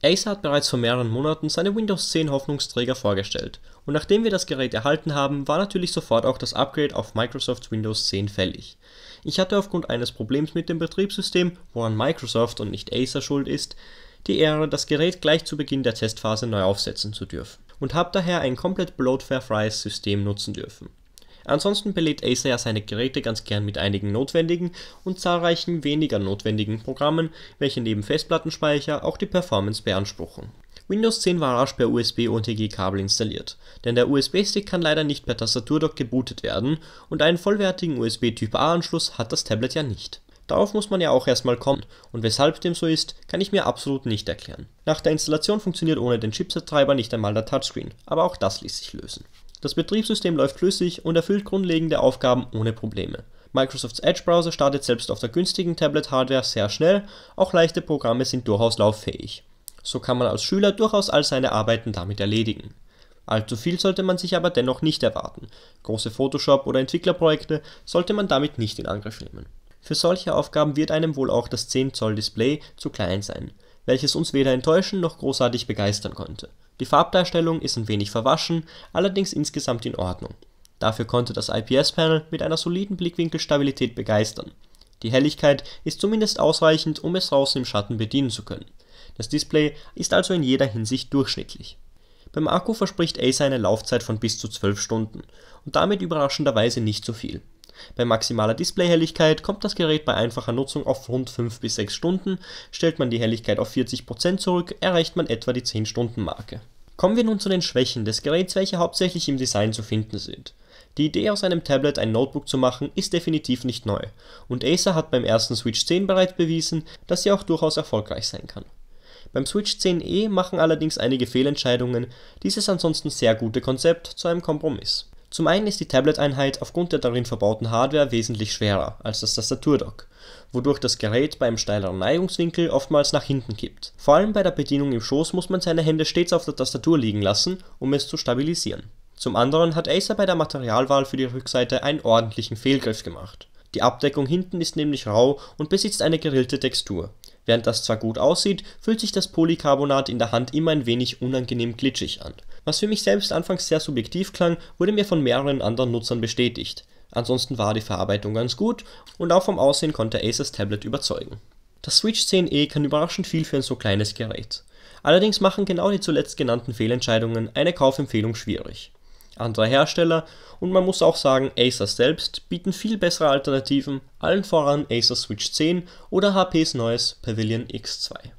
Acer hat bereits vor mehreren Monaten seine Windows 10 Hoffnungsträger vorgestellt und nachdem wir das Gerät erhalten haben, war natürlich sofort auch das Upgrade auf Microsoft Windows 10 fällig. Ich hatte aufgrund eines Problems mit dem Betriebssystem, woran Microsoft und nicht Acer schuld ist, die Ehre, das Gerät gleich zu Beginn der Testphase neu aufsetzen zu dürfen und habe daher ein komplett bloatware-freies System nutzen dürfen. Ansonsten belädt Acer ja seine Geräte ganz gern mit einigen notwendigen und zahlreichen weniger notwendigen Programmen, welche neben Festplattenspeicher auch die Performance beanspruchen. Windows 10 war rasch per USB OTG Kabel installiert, denn der USB-Stick kann leider nicht per Tastaturdock gebootet werden und einen vollwertigen USB Typ A Anschluss hat das Tablet ja nicht. Darauf muss man ja auch erstmal kommen und weshalb dem so ist, kann ich mir absolut nicht erklären. Nach der Installation funktioniert ohne den Chipset-Treiber nicht einmal der Touchscreen, aber auch das ließ sich lösen. Das Betriebssystem läuft flüssig und erfüllt grundlegende Aufgaben ohne Probleme. Microsofts Edge-Browser startet selbst auf der günstigen Tablet-Hardware sehr schnell, auch leichte Programme sind durchaus lauffähig. So kann man als Schüler durchaus all seine Arbeiten damit erledigen. Allzu viel sollte man sich aber dennoch nicht erwarten. Große Photoshop- oder Entwicklerprojekte sollte man damit nicht in Angriff nehmen. Für solche Aufgaben wird einem wohl auch das 10 Zoll Display zu klein sein welches uns weder enttäuschen noch großartig begeistern konnte. Die Farbdarstellung ist ein wenig verwaschen, allerdings insgesamt in Ordnung. Dafür konnte das IPS-Panel mit einer soliden Blickwinkelstabilität begeistern. Die Helligkeit ist zumindest ausreichend, um es draußen im Schatten bedienen zu können. Das Display ist also in jeder Hinsicht durchschnittlich. Beim Akku verspricht Acer eine Laufzeit von bis zu 12 Stunden und damit überraschenderweise nicht so viel. Bei maximaler Displayhelligkeit kommt das Gerät bei einfacher Nutzung auf rund 5 bis 6 Stunden, stellt man die Helligkeit auf 40% zurück, erreicht man etwa die 10-Stunden-Marke. Kommen wir nun zu den Schwächen des Geräts, welche hauptsächlich im Design zu finden sind. Die Idee aus einem Tablet ein Notebook zu machen, ist definitiv nicht neu, und Acer hat beim ersten Switch 10 bereits bewiesen, dass sie auch durchaus erfolgreich sein kann. Beim Switch 10e machen allerdings einige Fehlentscheidungen dieses ansonsten sehr gute Konzept zu einem Kompromiss. Zum einen ist die Tablet-Einheit aufgrund der darin verbauten Hardware wesentlich schwerer als das Tastaturdock, wodurch das Gerät beim steileren Neigungswinkel oftmals nach hinten kippt. Vor allem bei der Bedienung im Schoß muss man seine Hände stets auf der Tastatur liegen lassen, um es zu stabilisieren. Zum anderen hat Acer bei der Materialwahl für die Rückseite einen ordentlichen Fehlgriff gemacht. Die Abdeckung hinten ist nämlich rau und besitzt eine gerillte Textur. Während das zwar gut aussieht, fühlt sich das Polycarbonat in der Hand immer ein wenig unangenehm glitschig an. Was für mich selbst anfangs sehr subjektiv klang, wurde mir von mehreren anderen Nutzern bestätigt. Ansonsten war die Verarbeitung ganz gut und auch vom Aussehen konnte Asus Tablet überzeugen. Das Switch 10e kann überraschend viel für ein so kleines Gerät. Allerdings machen genau die zuletzt genannten Fehlentscheidungen eine Kaufempfehlung schwierig. Andere Hersteller und man muss auch sagen, Acer selbst bieten viel bessere Alternativen, allen voran Acer Switch 10 oder HPs neues Pavilion X2.